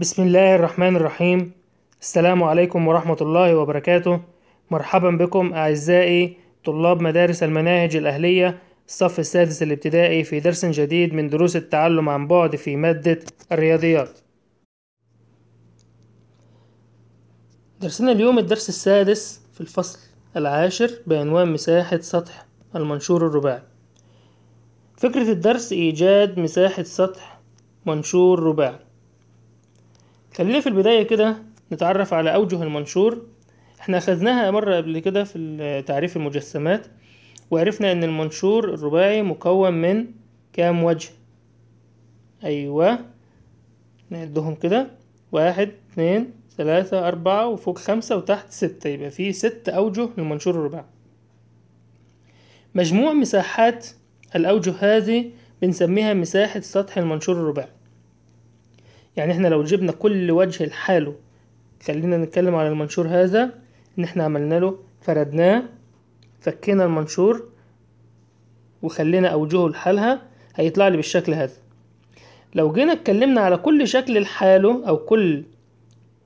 بسم الله الرحمن الرحيم السلام عليكم ورحمة الله وبركاته مرحبا بكم أعزائي طلاب مدارس المناهج الأهلية الصف السادس الابتدائي في درس جديد من دروس التعلم عن بعد في مادة الرياضيات درسنا اليوم الدرس السادس في الفصل العاشر بعنوان مساحة سطح المنشور الرباعي فكرة الدرس إيجاد مساحة سطح منشور رباعي خلينا في البداية كده نتعرف على أوجه المنشور احنا أخذناها مرة قبل كده في تعريف المجسمات وعرفنا إن المنشور الرباعي مكون من كام وجه أيوة نعدهم كده واحد اتنين ثلاثة أربعة وفوق خمسة وتحت ستة يبقى فيه ست أوجه للمنشور الرباعي مجموع مساحات الأوجه هذه بنسميها مساحة سطح المنشور الرباعي يعني احنا لو جبنا كل وجه لحاله خلينا نتكلم على المنشور هذا ان احنا عملنا له فردناه فكينا المنشور وخلينا اوجهه لحالها هيطلع لي بالشكل هذا لو جينا اتكلمنا على كل شكل لحاله او كل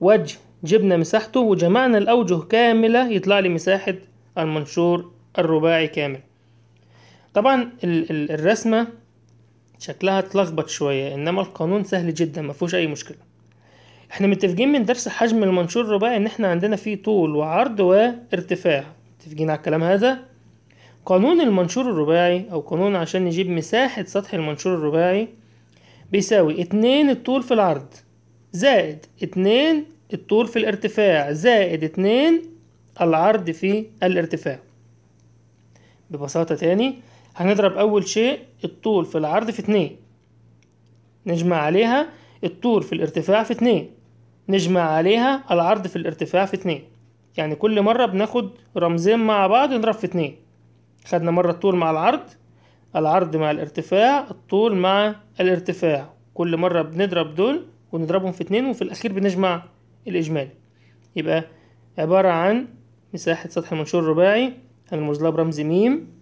وجه جبنا مساحته وجمعنا الاوجه كامله يطلع لي مساحه المنشور الرباعي كامل طبعا الرسمه شكلها اتلخبط شوية انما القانون سهل جدا مفهوش اي مشكلة احنا متفقين من درس حجم المنشور الرباعي ان احنا عندنا فيه طول وعرض وارتفاع متفقين على الكلام هذا قانون المنشور الرباعي او قانون عشان نجيب مساحة سطح المنشور الرباعي بيساوي اتنين الطول في العرض زائد اتنين الطول في الارتفاع زائد اتنين العرض في الارتفاع ببساطة تاني هنضرب أول شيء الطول في العرض في اتنين نجمع عليها الطول في الارتفاع في اتنين نجمع عليها العرض في الارتفاع في اتنين يعني كل مرة بناخد رمزين مع بعض نضرب في اتنين خدنا مرة الطول مع العرض العرض مع الارتفاع الطول مع الارتفاع كل مرة بنضرب دول ونضربهم في اتنين وفي الأخير بنجمع الإجمالي يبقى عبارة عن مساحة سطح المنشور الرباعي هنرمز لها برمز م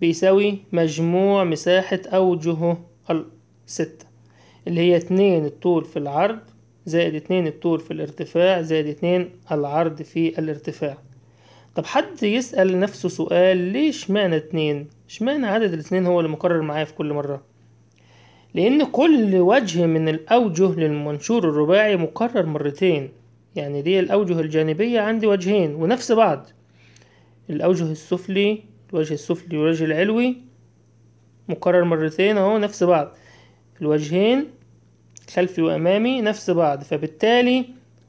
بيساوي مجموع مساحة أوجهه الستة اللي هي اتنين الطول في العرض زائد اتنين الطول في الارتفاع زائد اتنين العرض في الارتفاع طب حد يسأل نفسه سؤال ليش معنى اتنين اشمعنى عدد الاتنين هو اللي مكرر معايا في كل مرة لأن كل وجه من الأوجه للمنشور الرباعي مكرر مرتين يعني دي الأوجه الجانبية عندي وجهين ونفس بعض الأوجه السفلي الوجه السفلي والوجه العلوي مكرر مرتين اهو نفس بعض الوجهين خلفي وامامي نفس بعض فبالتالي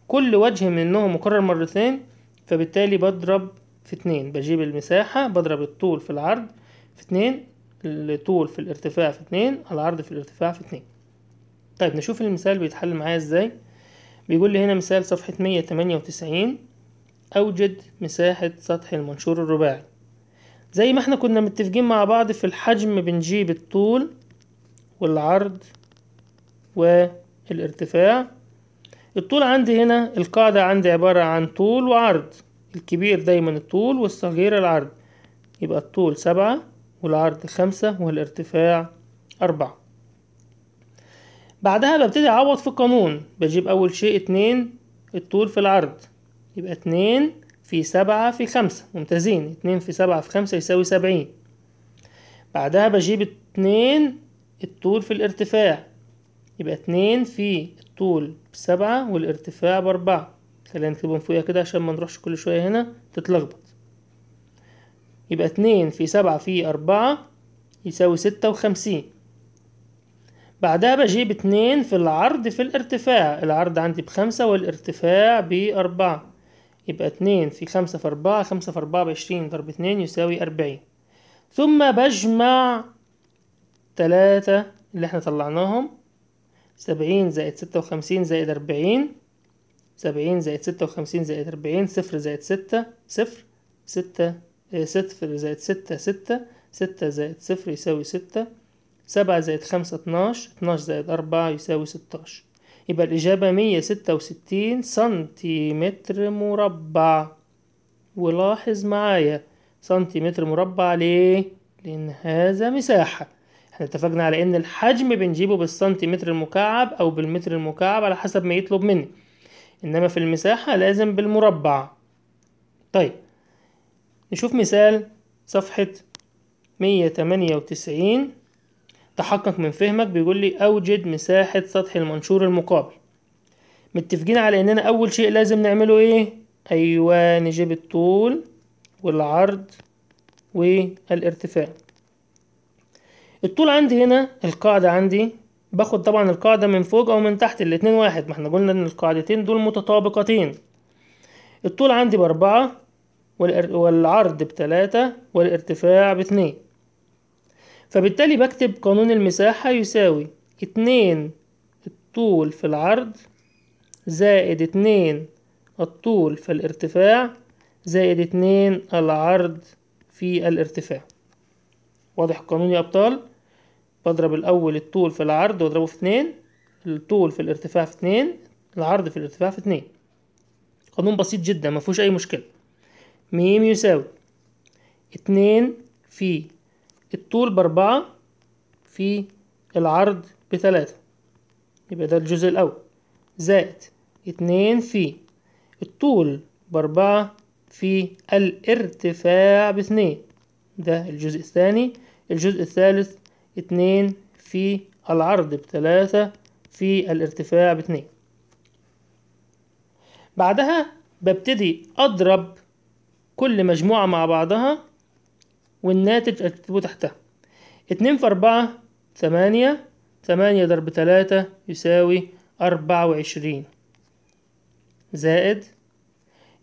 كل وجه منهم مكرر مرتين فبالتالي بضرب في اتنين بجيب المساحة بضرب الطول في العرض في اتنين الطول في الارتفاع في اتنين العرض في الارتفاع في اتنين طيب نشوف المثال بيتحل معايا ازاي بيقول لي هنا مثال صفحة مية تمانية وتسعين أوجد مساحة سطح المنشور الرباعي زي ما احنا كنا متفقين مع بعض في الحجم بنجيب الطول والعرض والارتفاع الطول عندي هنا القاعدة عندي عبارة عن طول وعرض الكبير دايما الطول والصغير العرض يبقى الطول سبعة والعرض خمسة والارتفاع أربعة بعدها ببتدي أعوض في القانون بجيب أول شيء اتنين الطول في العرض يبقى اتنين في سبعة في خمسة ممتازين اتنين في سبعة في خمسة يساوي سبعين بعدها بجيب اتنين الطول في الارتفاع يبقى اتنين في الطول بسبعة والارتفاع بأربعة خلينا نكتبهم فوقيها كده عشان ما نروحش كل شوية هنا تتلخبط يبقى اتنين في سبعة في أربعة يساوي ستة وخمسين بعدها بجيب اتنين في العرض في الارتفاع العرض عندي بخمسة والارتفاع بأربعة يبقى اتنين في خمسة في أربعة خمسة في أربعة بعشرين ضرب اتنين يساوي أربعين ثم بجمع تلاتة اللي احنا طلعناهم سبعين زائد ستة وخمسين زائد أربعين سبعين زائد ستة وخمسين زائد أربعين صفر زائد ستة صفر ستة آه، صفر زائد ستة ستة ستة زائد صفر يساوي ستة سبعة زائد خمسة اتناش اتناش زائد أربعة يساوي ستاش يبقى الإجابة مية ستة وستين سنتيمتر مربع ولاحظ معايا سنتيمتر مربع ليه؟ لأن هذا مساحة احنا اتفقنا على إن الحجم بنجيبه بالسنتيمتر المكعب أو بالمتر المكعب على حسب ما يطلب مني إنما في المساحة لازم بالمربع طيب نشوف مثال صفحة مية تمانية وتسعين تحقق من فهمك بيقول لي أوجد مساحة سطح المنشور المقابل متفقين على إننا أول شيء لازم نعمله إيه؟ أيوة نجيب الطول والعرض والارتفاع الطول عندي هنا القاعدة عندي باخد طبعا القاعدة من فوق أو من تحت الاتنين واحد ما احنا قلنا إن القاعدتين دول متطابقتين الطول عندي بأربعة والعرض بتلاتة والارتفاع باثنين فبالتالي بكتب قانون المساحة يساوي اتنين الطول في العرض زائد اتنين الطول في الارتفاع زائد اتنين العرض في الارتفاع واضح القانون يا أبطال بضرب الأول الطول في العرض واضربه في اتنين الطول في الارتفاع في اتنين العرض في الارتفاع في اتنين قانون بسيط جدا فيهوش أي مشكلة ميم يساوي اتنين في الطول بأربعة في العرض بتلاتة يبقى ده الجزء الأول زائد اتنين في الطول بأربعة في الارتفاع باتنين ده الجزء الثاني الجزء الثالث اتنين في العرض بتلاتة في الارتفاع باتنين بعدها ببتدي أضرب كل مجموعة مع بعضها والناتج أكتبه تحتها اتنين في أربعة تمانية تمانية ضرب تلاتة يساوي أربعة وعشرين زائد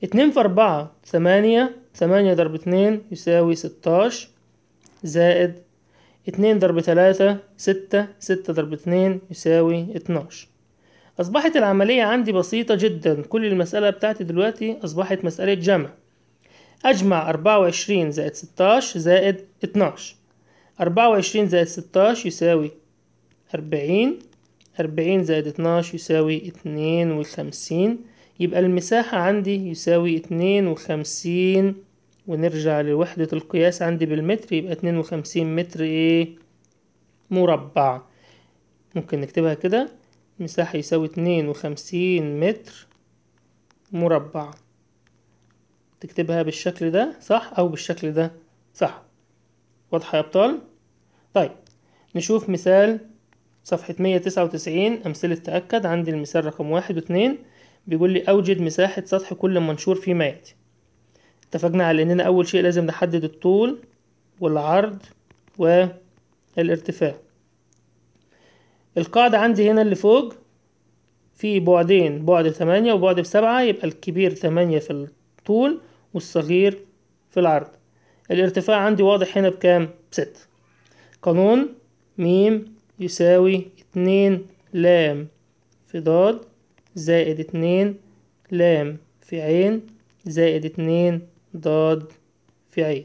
اتنين في أربعة تمانية تمانية ضرب اتنين يساوي ستاش زائد اتنين ضرب تلاتة ستة ستة ضرب اتنين يساوي اتناش أصبحت العملية عندي بسيطة جدا كل المسألة بتاعتي دلوقتي أصبحت مسألة جمع أجمع أربعة وعشرين زائد ستاش زائد اتناش أربعة وعشرين زائد ستاش يساوي أربعين أربعين زائد اتناش يساوي اتنين وخمسين يبقى المساحة عندي يساوي اتنين وخمسين ونرجع لوحدة القياس عندي بالمتر يبقى اتنين وخمسين متر ايه مربع ممكن نكتبها كده مساحة يساوي اتنين وخمسين متر مربع تكتبها بالشكل ده صح أو بالشكل ده صح واضحة يا أبطال؟ طيب نشوف مثال صفحة 199 أمثلة تأكد عندي المثال رقم واحد واتنين بيقول لي أوجد مساحة سطح كل منشور فيما يأتي اتفقنا على إننا أول شيء لازم نحدد الطول والعرض والارتفاع القاعدة عندي هنا اللي فوق في بعدين بعد ثمانية وبعد بسبعة يبقى الكبير تمانية في الطول والصغير في العرض الارتفاع عندي واضح هنا بكام بستة قانون ميم يساوي اتنين لام في ضاد زائد اتنين لام في عين زائد اتنين ضاد في عين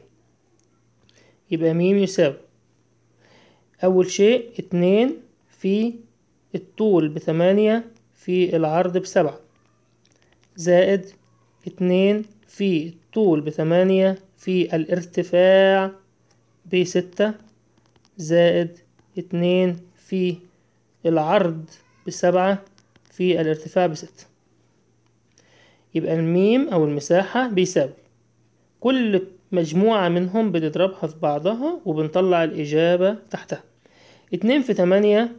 يبقى ميم يساوي أول شيء اتنين في الطول بثمانية في العرض بسبعة زائد اتنين في الطول بتمانية في الارتفاع بستة زائد اتنين في العرض بسبعة في الارتفاع بستة يبقى الميم أو المساحة بيساوي كل مجموعة منهم بنضربها في بعضها وبنطلع الإجابة تحتها اتنين في تمانية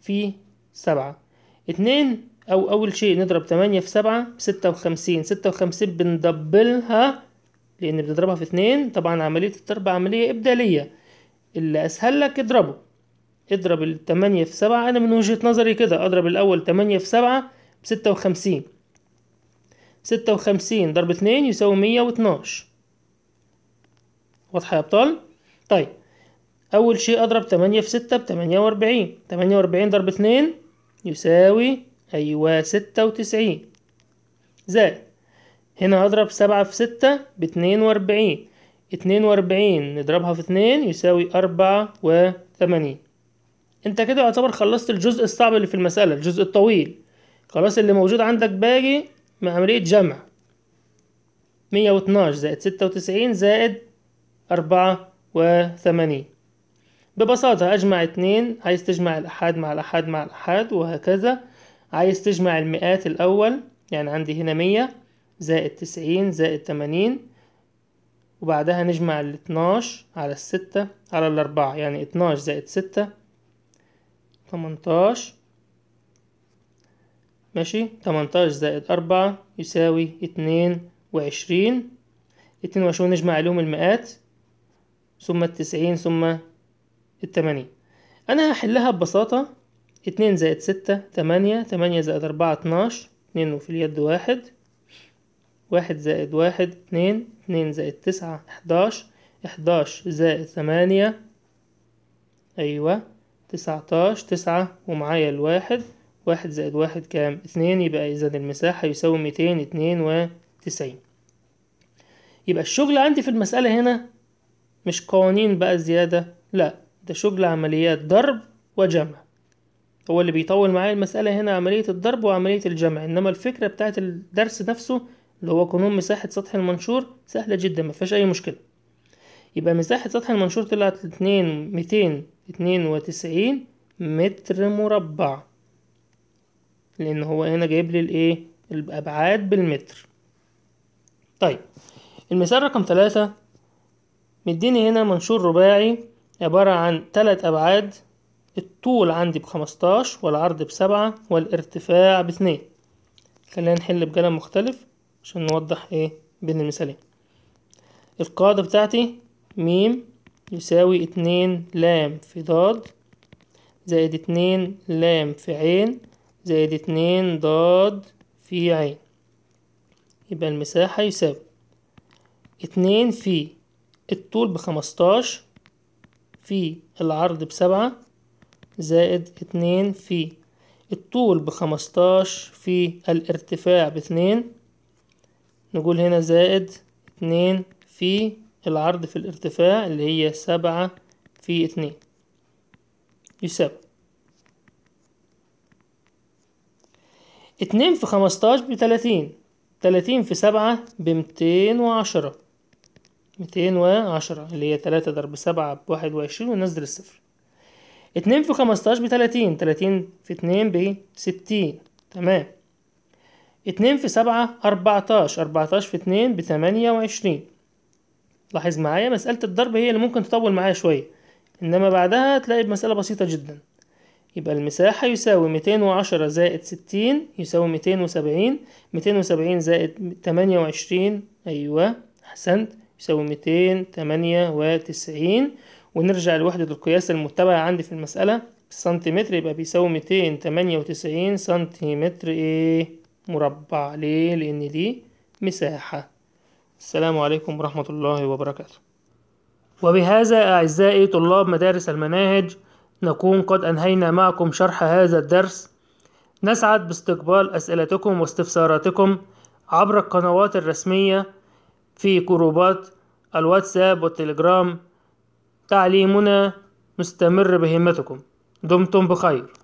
في سبعة اتنين أو أول شيء نضرب تمانية في سبعة بستة وخمسين ستة وخمسين بندبلها لأن بنضربها في اتنين طبعا عملية الضرب عملية إبدالية اللي أسهل لك اضربه اضرب التمانية في سبعة أنا من وجهة نظري كده أضرب الأول تمانية في سبعة بستة وخمسين ستة وخمسين ضرب اتنين يساوي مية واتناش واضحة يا أبطال؟ طيب أول شيء أضرب تمانية في ستة بتمانية وأربعين تمانية وأربعين ضرب اتنين يساوي أيوة ستة وتسعين زائد هنا هضرب سبعة في ستة باتنين وأربعين اتنين وأربعين نضربها في اتنين يساوي أربعة وثمانين أنت كده يعتبر خلصت الجزء الصعب اللي في المسألة الجزء الطويل خلاص اللي موجود عندك باقي مع عملية جمع مية واتناش زائد ستة وتسعين زائد أربعة وثمانين ببساطة أجمع اتنين عايز تجمع الأحاد مع الأحاد مع الأحاد وهكذا عايز تجمع المئات الأول يعني عندي هنا مية زائد تسعين زائد تمانين وبعدها نجمع الاتناش على الستة على الأربعة يعني اتناش زائد ستة تمنتاش ماشي تمنتاش زائد أربعة يساوي اتنين وعشرين اتنين وعشرين نجمع عليهم المئات ثم التسعين ثم التمانين أنا هحلها ببساطة اتنين زائد ستة تمانية تمانية زائد أربعة اتناش اتنين وفي اليد واحد واحد زائد واحد اتنين اتنين زائد تسعة احداش احداش زائد ثمانية أيوة تسعتاش تسعة ومعايا الواحد واحد زائد واحد كام اتنين يبقى إذا المساحة يساوي ميتين اتنين وتسعين يبقى الشغل عندي في المسألة هنا مش قوانين بقى زيادة لأ ده شغل عمليات ضرب وجمع هو اللي بيطول معايا المسألة هنا عملية الضرب وعملية الجمع إنما الفكرة بتاعة الدرس نفسه اللي هو قانون مساحة سطح المنشور سهلة جدا مفيهاش أي مشكلة يبقى مساحة سطح المنشور طلعت اتنين ميتين اتنين وتسعين متر مربع لأن هو هنا جايب لي الإيه الأبعاد بالمتر طيب المثال رقم ثلاثة مديني هنا منشور رباعي عبارة عن تلات أبعاد الطول عندي بخمستاش والعرض بسبعة والارتفاع باتنين خلينا نحل بقلم مختلف عشان نوضح ايه بين المثالين القاعدة بتاعتي ميم يساوي اتنين لام في ضاد زائد اتنين لام في عين زائد اتنين ضاد في عين يبقى المساحة يساوي اتنين في الطول بخمستاش في العرض بسبعة زائد اتنين في الطول بخمستاش في الارتفاع باتنين نقول هنا زائد اتنين في العرض في الارتفاع اللي هي سبعة في اتنين يساوي اتنين في خمستاش بتلاتين تلاتين في سبعة بمتين وعشرة ميتين وعشرة اللي هي تلاتة ضرب سبعة بواحد وعشرين وننزل الصفر اتنين في خمستاش بتلاتين تلاتين في اتنين بستين تمام اتنين في سبعة أربعتاش أربعتاش في اتنين بتمانية وعشرين لاحظ معايا مسألة الضرب هي اللي ممكن تطول معايا شوية إنما بعدها تلاقي بمسألة بسيطة جدا يبقى المساحة يساوي ميتين وعشرة زائد ستين يساوي ميتين وسبعين ميتين وسبعين زائد تمانية وعشرين أيوة أحسنت يساوي ميتين تمانية وتسعين ونرجع لوحدة القياس المتبعة عندي في المسألة سنتيمتر يبقى بيساوي ميتين تمانية وتسعين سنتيمتر ايه مربع ليه لأن دي مساحة السلام عليكم ورحمة الله وبركاته وبهذا أعزائي طلاب مدارس المناهج نكون قد أنهينا معكم شرح هذا الدرس نسعد باستقبال أسئلتكم واستفساراتكم عبر القنوات الرسمية في جروبات الواتساب والتليجرام تعليمنا مستمر بهمتكم دمتم بخير